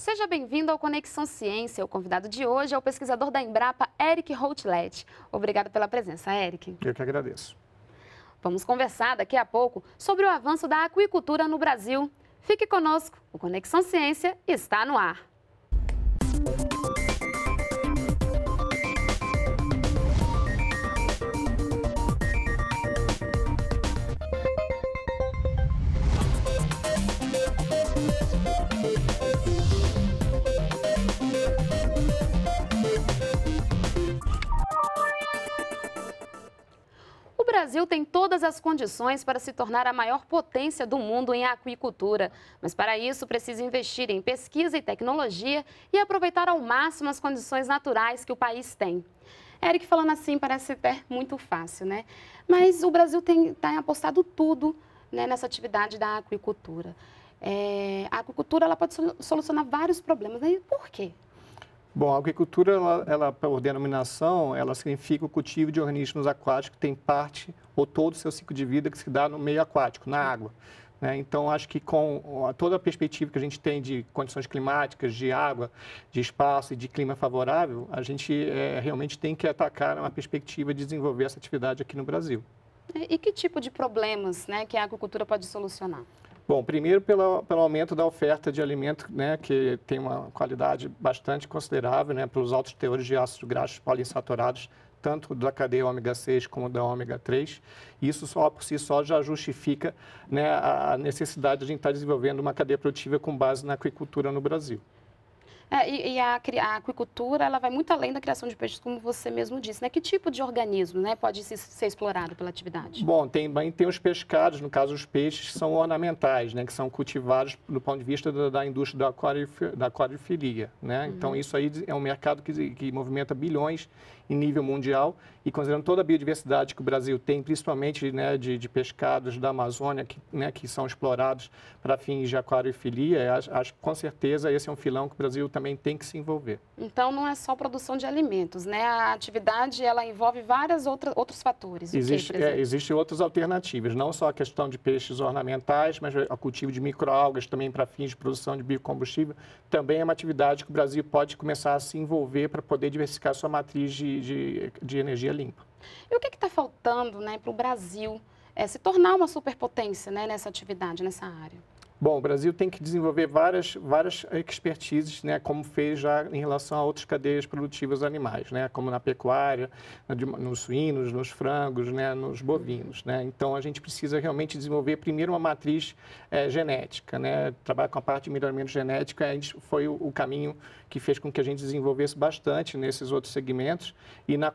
Seja bem-vindo ao Conexão Ciência. O convidado de hoje é o pesquisador da Embrapa, Eric Routlet. Obrigada pela presença, Eric. Eu que agradeço. Vamos conversar daqui a pouco sobre o avanço da aquicultura no Brasil. Fique conosco, o Conexão Ciência está no ar. Brasil tem todas as condições para se tornar a maior potência do mundo em aquicultura, mas para isso precisa investir em pesquisa e tecnologia e aproveitar ao máximo as condições naturais que o país tem. Eric falando assim parece até muito fácil, né? Mas o Brasil tem tá apostado tudo né, nessa atividade da aquicultura. É, a aquicultura ela pode solucionar vários problemas, né? E por quê? Bom, a agricultura, ela, ela, por denominação, ela significa o cultivo de organismos aquáticos que tem parte ou todo o seu ciclo de vida que se dá no meio aquático, na água. Né? Então, acho que com toda a perspectiva que a gente tem de condições climáticas, de água, de espaço e de clima favorável, a gente é, realmente tem que atacar uma perspectiva de desenvolver essa atividade aqui no Brasil. E que tipo de problemas né, que a agricultura pode solucionar? Bom, primeiro pelo pelo aumento da oferta de alimento, né, que tem uma qualidade bastante considerável, né, pelos altos teores de ácidos graxos poliinsaturados, tanto da cadeia ômega 6 como da ômega 3. Isso só por si só já justifica né, a necessidade de a gente estar tá desenvolvendo uma cadeia produtiva com base na aquicultura no Brasil. É, e, e a, a, aquicultura ela vai muito além da criação de peixes, como você mesmo disse. Né? Que tipo de organismo né, pode ser explorado pela atividade? Bom, tem, tem os pescados, no caso os peixes, são ornamentais, né, que são cultivados do ponto de vista da, da indústria da, aquarif, da aquarifilia. Né? Então, uhum. Então, isso aí é um mercado que, que movimenta bilhões em nível mundial e considerando toda a biodiversidade que o Brasil tem, principalmente né, de, de, pescados da Amazônia que, né, que são explorados para fins de aquariofilia, é, acho, acho com certeza esse é um filão que o Brasil também tem que se envolver. Então não é só produção de alimentos, né? A atividade ela envolve várias outras outros fatores. Existe, é, existem outras alternativas, não só a questão de peixes ornamentais, mas o cultivo de microalgas também para fins de produção de biocombustível também é uma atividade que o Brasil pode começar a se envolver para poder diversificar sua matriz de de, de, energia limpa. E o que está faltando né, para o Brasil é, se tornar uma superpotência né, nessa atividade, nessa área? Bom, o Brasil tem que desenvolver várias, várias expertises, né, como fez já em relação a outras cadeias produtivas animais, né, como na pecuária, nos suínos, nos frangos, né, nos bovinos. Né. Então, a gente precisa realmente desenvolver primeiro uma matriz é, genética. Né, trabalhar com a parte de melhoramento genético gente foi o, o caminho que fez com que a gente desenvolvesse bastante nesses outros segmentos e na,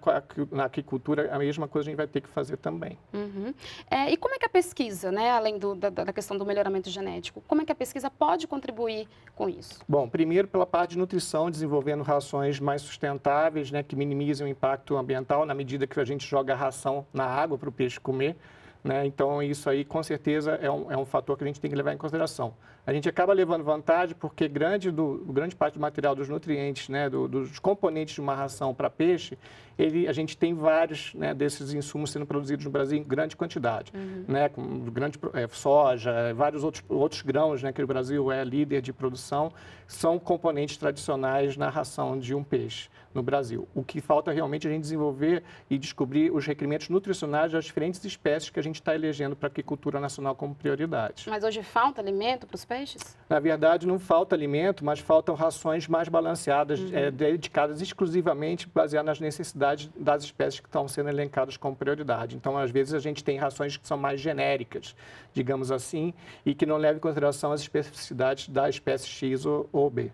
na aquicultura a mesma coisa a gente vai ter que fazer também. Uhum. É, e como é que a pesquisa, né, além do, da, da, questão do melhoramento genético, como é que a pesquisa pode contribuir com isso? Bom, primeiro pela parte de nutrição, desenvolvendo rações mais sustentáveis, né, que minimizem o impacto ambiental na medida que a gente joga a ração na água para o peixe comer. Né? Então, isso aí com certeza é um, é um fator que a gente tem que levar em consideração a gente acaba levando vantagem porque grande, do, grande parte do material dos nutrientes, né, do, dos componentes de uma ração para peixe, ele, a gente tem vários né, desses insumos sendo produzidos no Brasil em grande quantidade, uhum. né, com grande é, soja, é, vários outros, outros grãos, né, que o Brasil é líder de produção, são componentes tradicionais na ração de um peixe no Brasil. O que falta realmente é a gente desenvolver e descobrir os requerimentos nutricionais das diferentes espécies que a gente está elegendo para a agricultura nacional como prioridade. Mas hoje falta alimento para os peixes? peixes? Na verdade, não falta alimento, mas faltam rações mais balanceadas, uhum. é, dedicadas exclusivamente baseadas nas necessidades das espécies que estão sendo elencadas como prioridade. Então, às vezes, a gente tem rações que são mais genéricas, digamos assim, e que não levam em consideração as especificidades da espécie X ou, ou B.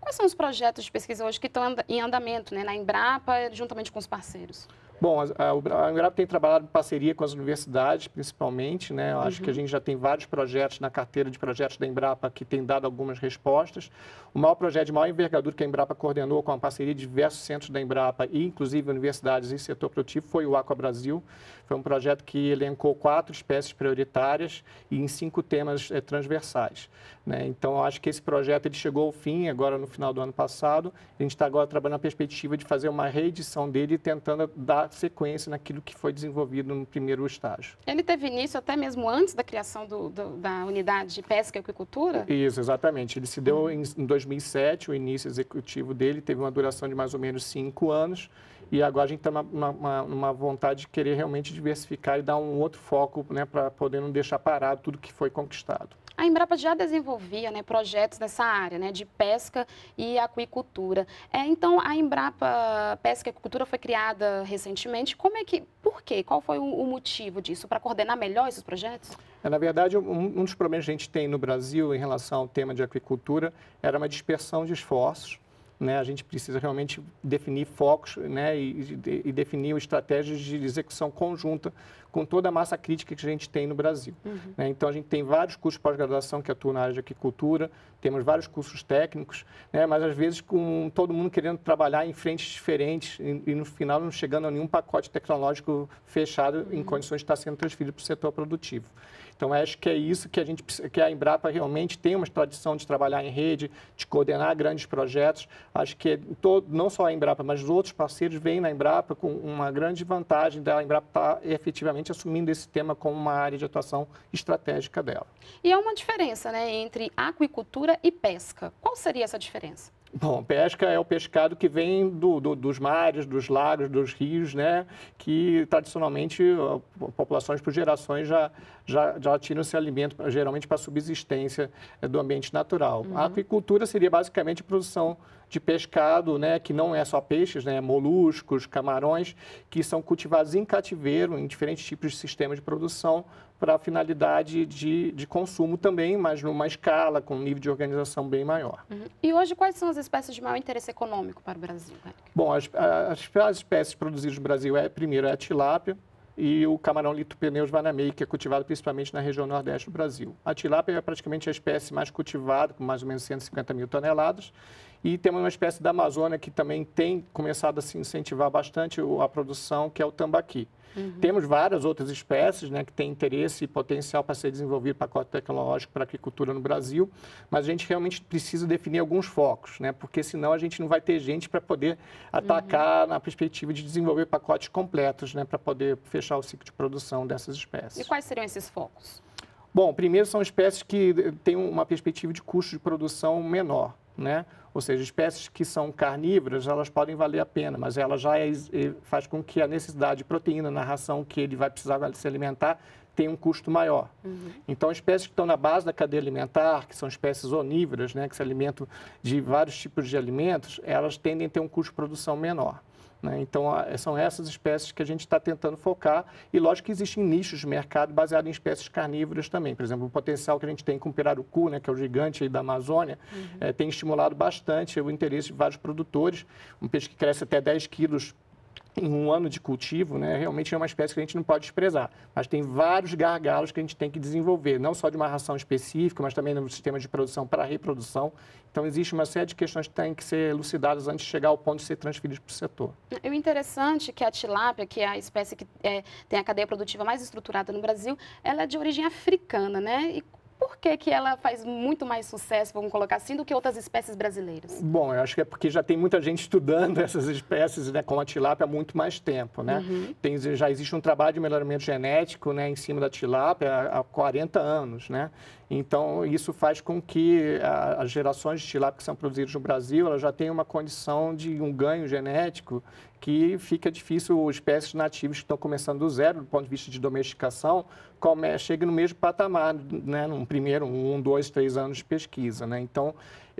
Quais são os projetos de pesquisa hoje que estão em andamento né, na Embrapa, juntamente com os parceiros? Bom, a, Embrapa tem trabalhado em parceria com as universidades, principalmente, né? Eu uhum. acho que a uhum. gente já tem vários projetos na carteira de projetos da Embrapa que tem dado algumas respostas. O maior projeto de maior envergadura que a Embrapa coordenou com a parceria de diversos centros da Embrapa e, inclusive, universidades e setor produtivo foi o Aqua Brasil. Foi um projeto que elencou quatro espécies prioritárias e em cinco temas é, transversais. Né? Então, eu acho que esse projeto ele chegou ao fim, agora no final do ano passado. A gente está agora trabalhando na perspectiva de fazer uma reedição dele, tentando dar sequência naquilo que foi desenvolvido no primeiro estágio. Ele teve início até mesmo antes da criação do, do, da unidade de pesca e aquicultura? Isso, exatamente. Ele se deu em, 2007, o início executivo dele teve uma duração de mais ou menos cinco anos. E agora a gente está numa, vontade de querer realmente diversificar e dar um outro foco né, para poder não deixar parado tudo que foi conquistado. A Embrapa já desenvolvia né, projetos nessa área né, de pesca e aquicultura. É, então, a Embrapa Pesca e Aquicultura foi criada recentemente. Como é que, por quê? Qual foi o, o motivo disso? Para coordenar melhor esses projetos? É, na verdade, um, um dos problemas que a gente tem no Brasil em relação ao tema de aquicultura era uma dispersão de esforços né, a gente precisa realmente definir focos né, e, e, definir estratégias de execução conjunta com toda a massa crítica que a gente tem no Brasil. Uhum. Né, então, a gente tem vários cursos de pós-graduação que atuam na área de aquicultura, temos vários cursos técnicos, né? mas às vezes com todo mundo querendo trabalhar em frentes diferentes e, e no final não chegando a nenhum pacote tecnológico fechado uhum. em condições de estar sendo transferido para o setor produtivo. Então, acho que é isso que a gente que a Embrapa realmente tem uma tradição de trabalhar em rede, de coordenar grandes projetos. Acho que é todo, não só a Embrapa, mas os outros parceiros vêm na Embrapa com uma grande vantagem da Embrapa estar tá efetivamente assumindo esse tema como uma área de atuação estratégica dela. E há é uma diferença né, entre aquicultura e pesca. Qual seria essa diferença? Bom, pesca é o pescado que vem do, do, dos mares, dos lagos, dos rios, né? Que tradicionalmente populações por gerações já, já, já tiram esse alimento, geralmente para subsistência eh, do ambiente natural. Uhum. A aquicultura seria basicamente a produção de pescado, né, que não é só peixes, né, moluscos, camarões, que são cultivados em cativeiro, em diferentes tipos de sistemas de produção, para a finalidade de, de consumo também, mas numa escala, com um nível de organização bem maior. Uhum. E hoje, quais são as espécies de maior interesse econômico para o Brasil? Eric? Bom, as, as, as, espécies produzidas no Brasil, é primeiro, é a tilápia e o camarão litopeneus vanamei, que é cultivado principalmente na região nordeste do Brasil. A tilápia é praticamente a espécie mais cultivada, com mais ou menos 150 mil toneladas, e temos uma espécie da Amazônia que também tem começado a se incentivar bastante a produção, que é o tambaqui. Uhum. Temos várias outras espécies né, que têm interesse e potencial para ser desenvolvido pacote tecnológico para a agricultura no Brasil, mas a gente realmente precisa definir alguns focos, né, porque senão a gente não vai ter gente para poder atacar uhum. na perspectiva de desenvolver pacotes completos né, para poder fechar o ciclo de produção dessas espécies. E quais seriam esses focos? Bom, primeiro são espécies que eh, têm uma perspectiva de custo de produção menor né? Ou seja, espécies que são carnívoras, elas podem valer a pena, mas ela já é, faz com que a necessidade de proteína na ração que ele vai precisar se alimentar tem um custo maior. Uhum. Então, espécies que estão na base da cadeia alimentar, que são espécies onívoras, né, que se alimentam de vários tipos de alimentos, elas tendem a ter um custo de produção menor. Né? Então, são essas espécies que a gente está tentando focar. E, lógico, que existem nichos de mercado baseados em espécies carnívoras também. Por exemplo, o potencial que a gente tem com o pirarucu, né, que é o gigante da Amazônia, uhum. é, tem estimulado bastante o interesse de vários produtores. Um peixe que cresce até 10 quilos em um ano de cultivo, né, realmente é uma espécie que a gente não pode desprezar. Mas tem vários gargalos que a gente tem que desenvolver, não só de uma ração específica, mas também no sistema de produção para reprodução. Então, existe uma série de questões que têm que ser elucidadas antes de chegar ao ponto de ser transferido para o setor. E o interessante é que a tilápia, que é a espécie que é, tem a cadeia produtiva mais estruturada no Brasil, ela é de origem africana, né? E por que, que ela faz muito mais sucesso, vamos colocar assim, do que outras espécies brasileiras? Bom, eu acho que é porque já tem muita gente estudando essas espécies, né, como a tilápia, há muito mais tempo, né? Uhum. Tem, já existe um trabalho de melhoramento genético, né, em cima da tilápia há 40 anos, né? Então, isso faz com que as gerações de tilápia que são produzidas no Brasil, elas já tenham uma condição de um ganho genético que fica difícil espécies nativas que estão começando do zero, do ponto de vista de domesticação, come, chegue no mesmo patamar, né, num primeiro, um, dois, três anos de pesquisa. Né? Então,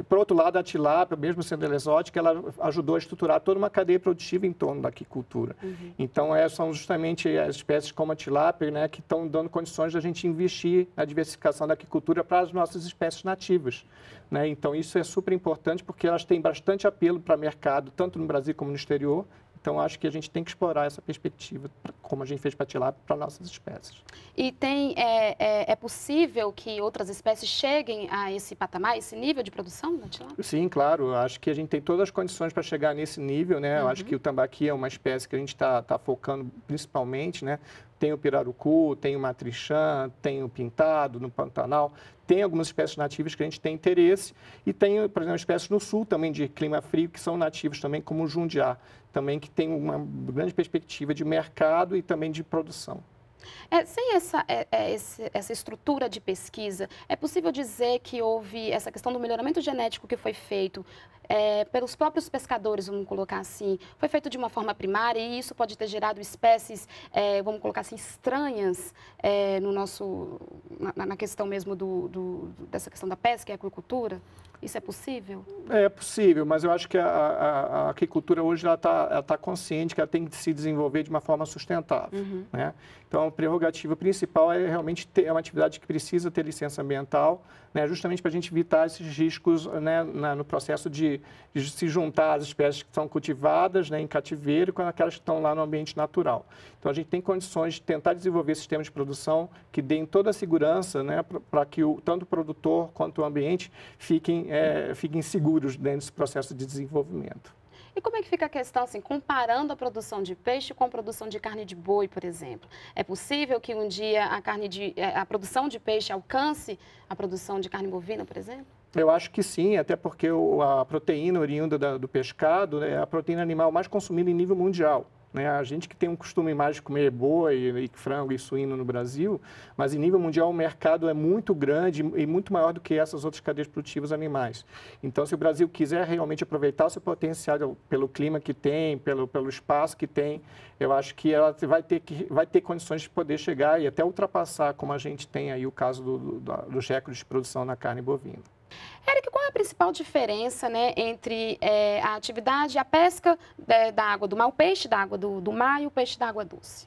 por outro lado, a tilápia, mesmo sendo ela exótica, ela ajudou a estruturar toda uma cadeia produtiva em torno da aquicultura. Uhum. Então, essas é, são justamente as espécies como a tilápia né, que estão dando condições de a gente investir na diversificação da aquicultura para as nossas espécies nativas. Né? Então, isso é super importante porque elas têm bastante apelo para o mercado, tanto no Brasil como no exterior. Então, acho que a gente tem que explorar essa perspectiva como a gente fez para tilápia, para nossas espécies. E tem, é, é, é, possível que outras espécies cheguem a esse patamar, esse nível de produção da tilápia? Sim, claro. Acho que a gente tem todas as condições para chegar nesse nível, né? Uhum. Eu acho que uhum. o tambaqui é uma espécie que a gente está tá focando principalmente, né? Tem o pirarucu, tem o matrixã, tem o pintado no Pantanal tem algumas espécies nativas que a gente tem interesse e tem, por exemplo, espécies no sul também de clima frio que são nativas também, como o jundiá, também que tem uma grande perspectiva de mercado e também de produção. É, sem essa, é, é, esse, essa estrutura de pesquisa, é possível dizer que houve essa questão do melhoramento genético que foi feito é, pelos próprios pescadores, vamos colocar assim, foi feito de uma forma primária e isso pode ter gerado espécies, é, vamos colocar assim, estranhas é, no nosso, na, na questão mesmo do, do, dessa questão da pesca e aquicultura. Isso é possível? É possível, mas eu acho que a, a, a agricultura hoje ela está tá consciente que ela tem que se desenvolver de uma forma sustentável. Uhum. Né? Então, a prerrogativa principal é realmente ter é uma atividade que precisa ter licença ambiental, né, justamente para a gente evitar esses riscos né, na, no processo de, de, se juntar às espécies que são cultivadas né, em cativeiro com aquelas que estão lá no ambiente natural. Então, a gente tem condições de tentar desenvolver sistemas de produção que deem toda a segurança né? para que o, tanto o produtor quanto o ambiente fiquem é, fiquem seguros dentro desse processo de desenvolvimento. E como é que fica a questão, assim, comparando a produção de peixe com a produção de carne de boi, por exemplo? É possível que um dia a, carne de, é, a produção de peixe alcance a produção de carne bovina, por exemplo? Eu acho que sim, até porque a proteína oriunda do pescado né, é a proteína animal mais consumida em nível mundial. Né? A gente que tem um costume mais de comer boi, e frango e suíno no Brasil, mas em nível mundial o mercado é muito grande e muito maior do que essas outras cadeias produtivas animais. Então, se o Brasil quiser realmente aproveitar o seu potencial pelo clima que tem, pelo, pelo espaço que tem, eu acho que ela vai ter, que, vai ter condições de poder chegar e até ultrapassar, como a gente tem aí o caso do, do, do de produção na carne bovina. Eric, qual é a principal diferença né, entre é, a atividade, a pesca é, da água do mar, o peixe da água do, do mar e o peixe da água doce?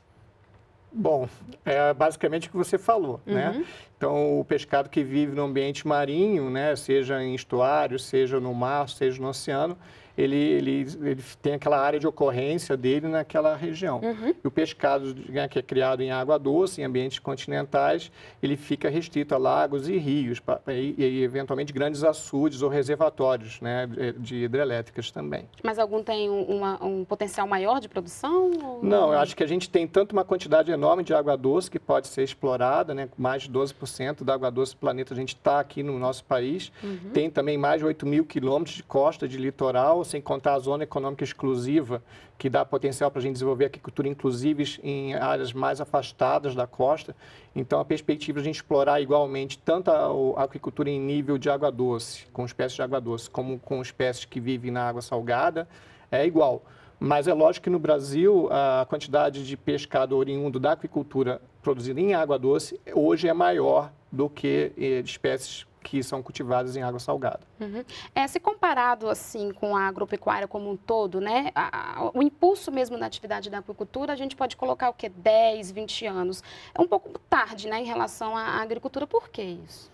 Bom, é basicamente o que você falou, né? uhum. né? Então, o pescado que vive no ambiente marinho, né, seja em estuário, seja no mar, seja no oceano, ele, ele, ele tem aquela área de ocorrência dele naquela região. Uhum. E o pescado né, que é criado em água doce, em ambientes continentais, ele fica restrito a lagos e rios e, e eventualmente grandes açudes ou reservatórios né, de hidrelétricas também. Mas algum tem uma, um potencial maior de produção? Ou... Não, eu acho que a gente tem tanto uma quantidade enorme de água doce que pode ser explorada, né, mais de 12% da água doce do planeta a gente está aqui no nosso país. Uhum. Tem também mais de 8 mil quilômetros de costa de litoral, sem contar a zona econômica exclusiva, que dá potencial para a gente desenvolver agricultura, inclusive em áreas mais afastadas da costa. Então, a perspectiva de a gente explorar igualmente tanto a, agricultura em nível de água doce, com espécies de água doce, como com espécies que vivem na água salgada, é igual. Mas é lógico que no Brasil a quantidade de pescado oriundo da aquicultura produzida em água doce hoje é maior do que eh, de espécies que são cultivadas em água salgada. Uhum. É, se comparado assim com a agropecuária como um todo, né, a, a, o impulso mesmo na atividade da agricultura, a gente pode colocar o que 10, 20 anos. É um pouco tarde, né, em relação à agricultura. Por que isso?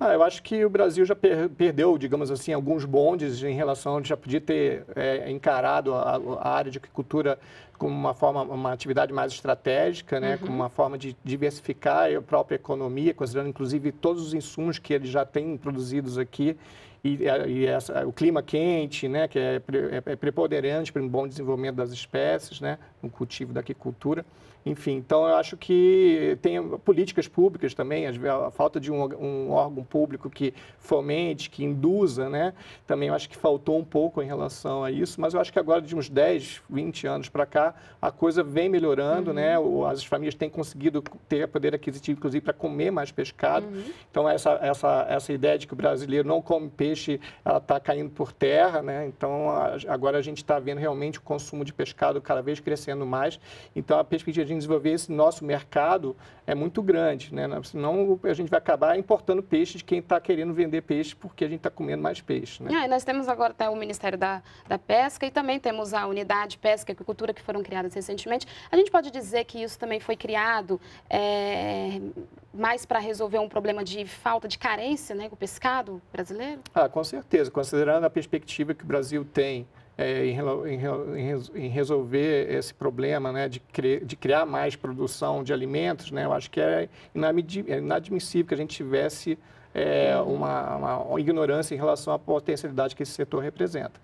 Ah, eu acho que o Brasil já per perdeu, digamos assim, alguns bondes em relação, já podia ter é, encarado a, a, área de agricultura como uma forma, uma atividade mais estratégica, né, uhum. como uma forma de diversificar a própria economia, considerando inclusive todos os insumos que eles já têm produzidos aqui e, é, e essa, o clima quente, né, que é, pre é, é preponderante para um bom desenvolvimento das espécies, né, no cultivo da agricultura. Enfim, então eu acho que tem políticas públicas também, a falta de um, um órgão público que fomente, que induza, né? Também eu acho que faltou um pouco em relação a isso, mas eu acho que agora de uns 10, 20 anos para cá, a coisa vem melhorando, né? uhum. né? As famílias têm conseguido ter poder aquisitivo, inclusive, para comer mais pescado. Uhum. Então, essa, essa, essa ideia de que o brasileiro não come peixe, ela está caindo por terra, né? Então, agora a gente está vendo realmente o consumo de pescado cada vez crescendo mais. Então, a perspectiva de desenvolver esse nosso mercado é muito grande, né? Senão a gente vai acabar importando peixe de quem está querendo vender peixe porque a gente está comendo mais peixe, né? É, nós temos agora até o Ministério da, da Pesca e também temos a Unidade Pesca e Agricultura que foram criadas recentemente. A gente pode dizer que isso também foi criado é, mais para resolver um problema de falta de carência, né, do pescado brasileiro? Ah, com certeza. Considerando a perspectiva que o Brasil tem é, em, em, em, resolver esse problema né, de, de, criar mais produção de alimentos, né, eu acho que é, é inadmissível que a gente tivesse é, uma, uma, ignorância em relação à potencialidade que esse setor representa.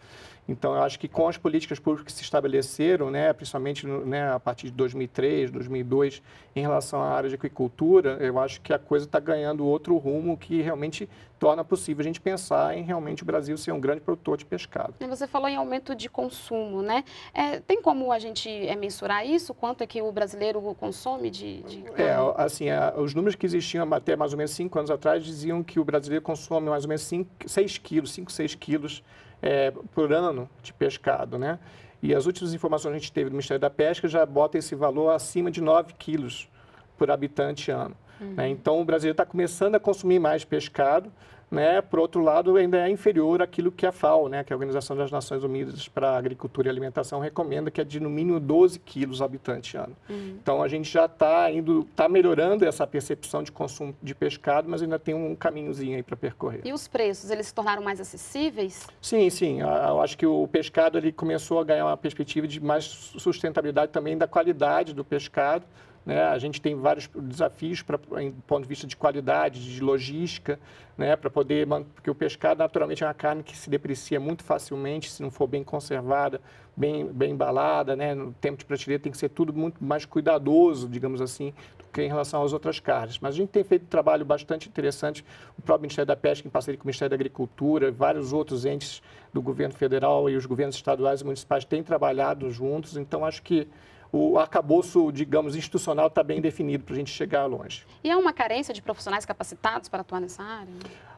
Então, eu acho que com as políticas públicas que se estabeleceram, né, principalmente né, a partir de 2003, 2002, em relação à área de aquicultura, eu acho que a coisa está ganhando outro rumo que realmente torna possível a gente pensar em realmente o Brasil ser um grande produtor de pescado. Você falou em aumento de consumo, né? É, tem como a gente é, mensurar isso? Quanto é que o brasileiro consome de, de... É, assim, os números que existiam até mais ou menos cinco anos atrás diziam que o brasileiro consome mais ou menos cinco, seis quilos, cinco, 6 quilos é, por ano de pescado, né? E as últimas informações que a gente teve do Ministério da Pesca já bota esse valor acima de 9 quilos por habitante ano. Uhum. Né? Então, o Brasil está começando a consumir mais pescado, né, por outro lado, ainda é inferior àquilo que a FAO, né, que é a Organização das Nações Unidas para a Agricultura e Alimentação, recomenda, que é de no mínimo 12 quilos habitante ano. Uhum. Então, a gente já está indo, está melhorando essa percepção de consumo de pescado, mas ainda tem um caminhozinho aí para percorrer. E os preços, eles se tornaram mais acessíveis? Sim, sim. Eu acho que o pescado ele começou a ganhar uma perspectiva de mais sustentabilidade também da qualidade do pescado, né? A gente tem vários desafios para, em, do ponto de vista de qualidade, de logística, né? para poder. Porque o pescado, naturalmente, é uma carne que se deprecia muito facilmente se não for bem conservada, bem, bem embalada. Né? No tempo de prateleira tem que ser tudo muito mais cuidadoso, digamos assim, do que em relação às outras carnes. Mas a gente tem feito um trabalho bastante interessante, o próprio Ministério da Pesca, em parceria com o Ministério da Agricultura, vários outros entes do governo federal e os governos estaduais e municipais têm trabalhado juntos, então acho que o arcabouço, digamos, institucional está bem definido para a gente chegar longe. E há é uma carência de profissionais capacitados para atuar nessa área?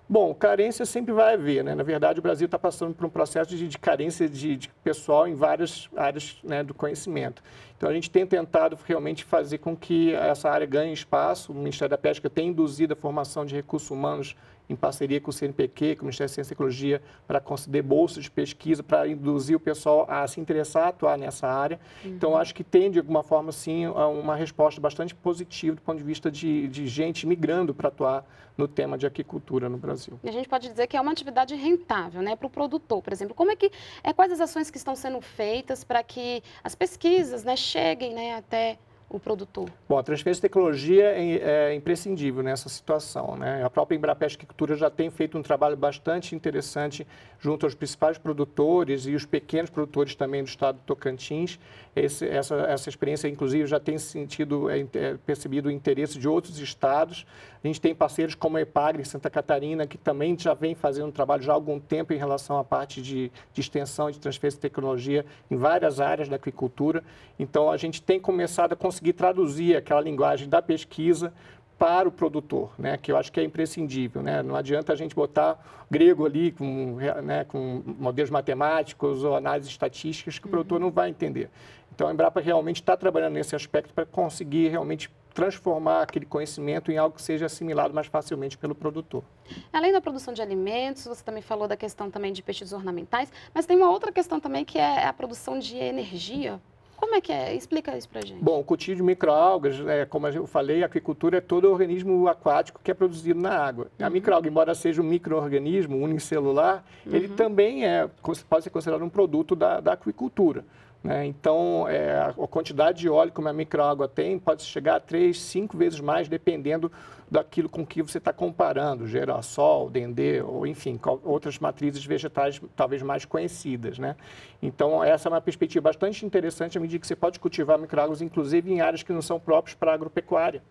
Bom, carência sempre vai haver, né? Na verdade, o Brasil está passando por um processo de, de carência de, de, pessoal em várias áreas né, do conhecimento. Então, a gente tem tentado realmente fazer com que essa área ganhe espaço. O Ministério da Pesca tem induzido a formação de recursos humanos em parceria com o CNPq, com o Ministério da Ciência e Tecnologia, para conceder bolsas de pesquisa, para induzir o pessoal a se interessar, a atuar nessa área. Uhum. Então, acho que tem, de alguma forma, sim, uma resposta bastante positiva do ponto de vista de, de gente migrando para atuar no tema de aquicultura no Brasil. E a gente pode dizer que é uma atividade rentável, né, para o produtor, por exemplo. Como é que, é, quais as ações que estão sendo feitas para que as pesquisas, né, cheguem, né, até o produtor? Bom, a transferência de tecnologia é, é imprescindível nessa situação. Né? A própria Embrapa Agricultura já tem feito um trabalho bastante interessante junto aos principais produtores e os pequenos produtores também do estado de Tocantins. Esse, essa, essa experiência, inclusive, já tem sentido, é, é, percebido o interesse de outros estados. A gente tem parceiros como a Epagre em Santa Catarina, que também já vem fazendo um trabalho já há algum tempo em relação à parte de, de extensão de transferência de tecnologia em várias áreas da agricultura. Então, a gente tem começado a conseguir traduzir aquela linguagem da pesquisa para o produtor, né, que eu acho que é imprescindível. Né? Não adianta a gente botar grego ali com, né, com modelos matemáticos ou análises estatísticas que o produtor não vai entender. Então, a Embrapa realmente está trabalhando nesse aspecto para conseguir realmente transformar aquele conhecimento em algo que seja assimilado mais facilmente pelo produtor. Além da produção de alimentos, você também falou da questão também de peixes ornamentais, mas tem uma outra questão também que é a produção de energia como é que é? Explica isso para gente. Bom, o cultivo de microalgas, é, como eu falei, a aquicultura é todo organismo aquático que é produzido na água. Uhum. A microalga, embora seja um microorganismo unicelular, uhum. ele também é, pode ser considerado um produto da, da aquicultura. Né? Então, é, a quantidade de óleo que uma microágua tem pode chegar a três, cinco vezes mais, dependendo daquilo com que você está comparando, girassol, dendê, ou enfim, outras matrizes vegetais talvez mais conhecidas. Né? Então, essa é uma perspectiva bastante interessante à medida que você pode cultivar microalgas, inclusive em áreas que não são próprias para agropecuária.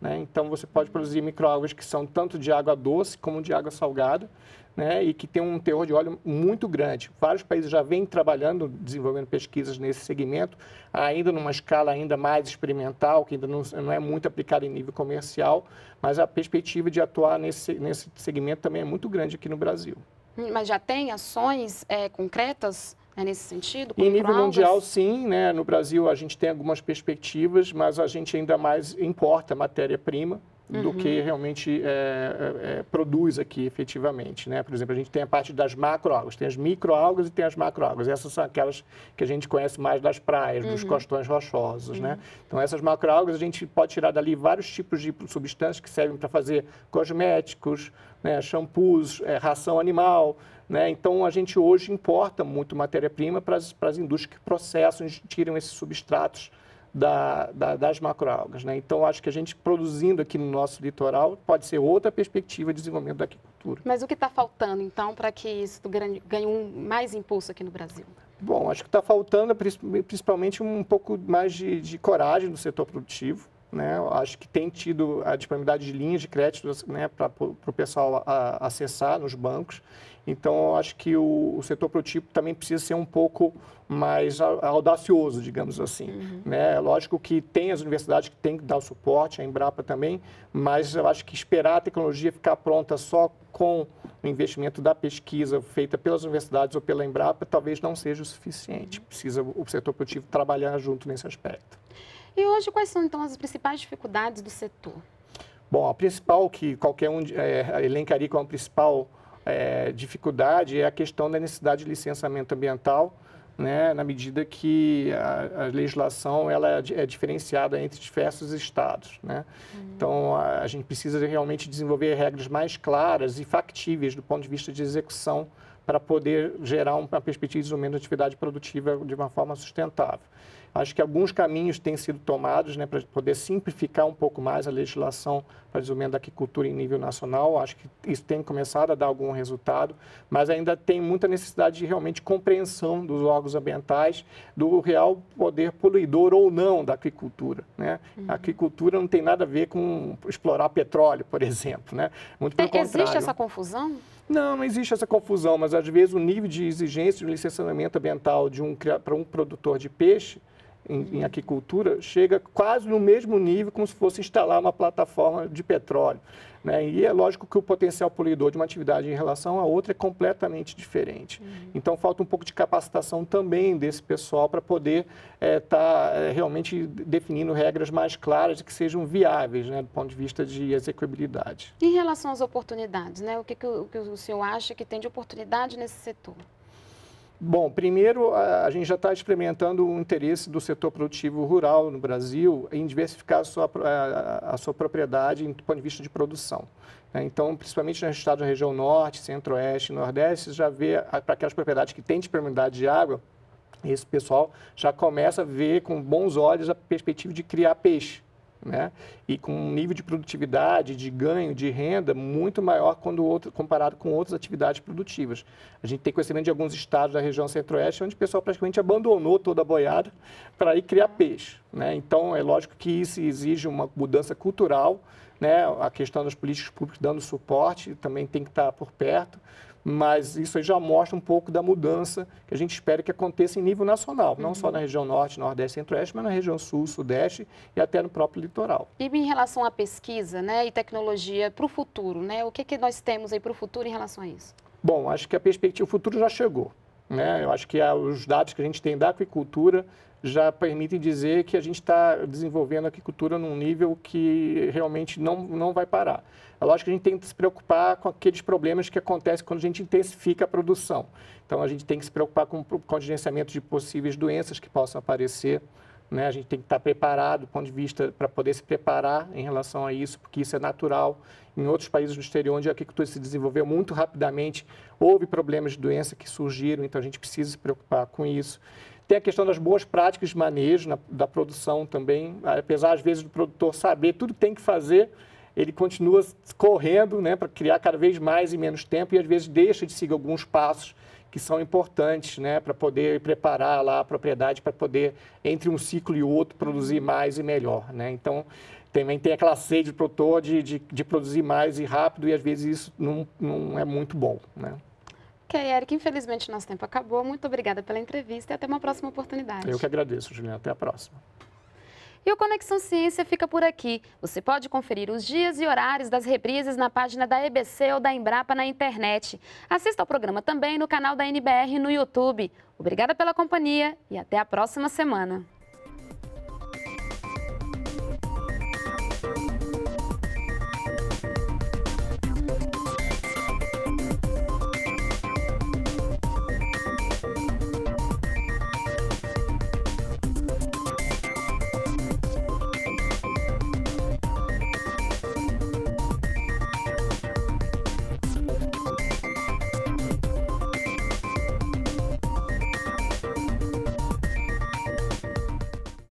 Né? Então, você pode produzir microalgas que são tanto de água doce como de água salgada né? e que tem um teor de óleo muito grande. Vários países já vêm trabalhando, desenvolvendo pesquisas nesse segmento, ainda numa escala ainda mais experimental, que ainda não, não é muito aplicada em nível comercial, mas a perspectiva de atuar nesse, nesse segmento também é muito grande aqui no Brasil. Mas já tem ações é, concretas é nesse sentido? Em nível mundial, sim. Né? No Brasil, a gente tem algumas perspectivas, mas a gente ainda mais importa matéria-prima uhum. do que realmente é, é, é, produz aqui efetivamente. Né? Por exemplo, a gente tem a parte das macroalgas, tem as microalgas e tem as macroalgas. Essas são aquelas que a gente conhece mais das praias, uhum. dos costões rochosos. Né? Uhum. Né? Então, essas macroalgas, a gente pode tirar dali vários tipos de substâncias que servem para fazer cosméticos, né? shampoos, é, ração animal, né? Então, a gente hoje importa muito matéria-prima para as indústrias que processam e tiram esses substratos da, da, das macroalgas. Né? Então, acho que a gente produzindo aqui no nosso litoral pode ser outra perspectiva de desenvolvimento da agricultura. Mas o que está faltando, então, para que isso ganhe um, mais impulso aqui no Brasil? Bom, acho que está faltando principalmente um pouco mais de, de coragem do setor produtivo. Né? Acho que tem tido a disponibilidade de linhas de crédito né, para o pessoal a acessar nos bancos. Então, acho que o, o, setor produtivo também precisa ser um pouco mais audacioso, digamos assim. Uhum. Né? Lógico que tem as universidades que têm que dar o suporte, a Embrapa também, mas eu acho que esperar a tecnologia ficar pronta só com o investimento da pesquisa feita pelas universidades ou pela Embrapa talvez não seja o suficiente. Uhum. Precisa o setor produtivo trabalhar junto nesse aspecto. E hoje, quais são então as principais dificuldades do setor? Bom, a principal que qualquer um é, elencaria como a principal é, dificuldade é a questão da necessidade de licenciamento ambiental, né, na medida que a, a, legislação ela é, é diferenciada entre diversos estados. Né? Uhum. Então, a, a, gente precisa realmente desenvolver regras mais claras e factíveis do ponto de vista de execução para poder gerar uma perspectiva de desenvolvimento de atividade produtiva de uma forma sustentável. Acho que alguns caminhos têm sido tomados né, para poder simplificar um pouco mais a legislação para desenvolvimento da aquicultura em nível nacional. Acho que isso tem começado a dar algum resultado, mas ainda tem muita necessidade de realmente compreensão dos órgãos ambientais do real poder poluidor ou não da agricultura. Né? Uhum. A agricultura não tem nada a ver com explorar petróleo, por exemplo. Né? Muito pelo é, contrário. Existe essa confusão? Não, não existe essa confusão, mas às vezes o nível de exigência de licenciamento ambiental de um, para um produtor de peixe em, em aquicultura chega quase no mesmo nível como se fosse instalar uma plataforma de petróleo. Né? E é lógico que o potencial poluidor de uma atividade em relação a outra é completamente diferente. Uhum. Então, falta um pouco de capacitação também desse pessoal para poder estar eh, é, tá, eh, realmente definindo regras mais claras que sejam viáveis né, do ponto de vista de execuibilidade. Em relação às oportunidades, né? o, que, que o que o senhor acha que tem de oportunidade nesse setor? Bom, primeiro, a gente já está experimentando o interesse do setor produtivo rural no Brasil em diversificar a sua, a, a sua propriedade do ponto de vista de produção. Né? Então, principalmente nos estados da região norte, centro-oeste, nordeste, já vê para aquelas propriedades que têm disponibilidade de água, esse pessoal já começa a ver com bons olhos a perspectiva de criar peixe né? E com um nível de produtividade, de ganho, de renda muito maior quando outro, comparado com outras atividades produtivas. A gente tem conhecimento de alguns estados da região centro-oeste onde o pessoal praticamente abandonou toda a boiada para ir criar peixe, né? Então é lógico que isso exige uma mudança cultural, né? A questão das políticas públicas dando suporte também tem que estar por perto mas isso aí já mostra um pouco da mudança que a gente espera que aconteça em nível nacional, não uhum. só na região norte, nordeste, centro-oeste, mas na região sul, sudeste e até no próprio litoral. E em relação à pesquisa né, e tecnologia para o futuro, né, o que, que nós temos aí para o futuro em relação a isso? Bom, acho que a perspectiva, o futuro já chegou. Né? Eu acho que é os dados que a gente tem da aquicultura já permitem dizer que a gente está desenvolvendo a aquicultura num nível que realmente não, não vai parar. É lógico que a gente tem que se preocupar com aqueles problemas que acontecem quando a gente intensifica a produção. Então, a gente tem que se preocupar com, com o gerenciamento de possíveis doenças que possam aparecer. Né? A gente tem que estar tá preparado do ponto de vista para poder se preparar em relação a isso, porque isso é natural. Em outros países do exterior, onde a agricultura se desenvolveu muito rapidamente, houve problemas de doença que surgiram, então a gente precisa se preocupar com isso. Tem a questão das boas práticas de manejo, na, da produção também. Apesar, às vezes, do produtor saber tudo que tem que fazer, ele continua correndo né, para criar cada vez mais e menos tempo e, às vezes, deixa de seguir alguns passos que são importantes né, para poder preparar lá a propriedade para poder, entre um ciclo e outro, produzir mais e melhor. Né? Então, também tem aquela sede do produtor de, de, de, produzir mais e rápido e às vezes isso não, não é muito bom. Né? Ok, Eric, infelizmente nosso tempo acabou. Muito obrigada pela entrevista e até uma próxima oportunidade. Eu que agradeço, Juliana. Até a próxima. E o Conexão Ciência fica por aqui. Você pode conferir os dias e horários das reprises na página da EBC ou da Embrapa na internet. Assista ao programa também no canal da NBR no YouTube. Obrigada pela companhia e até a próxima semana.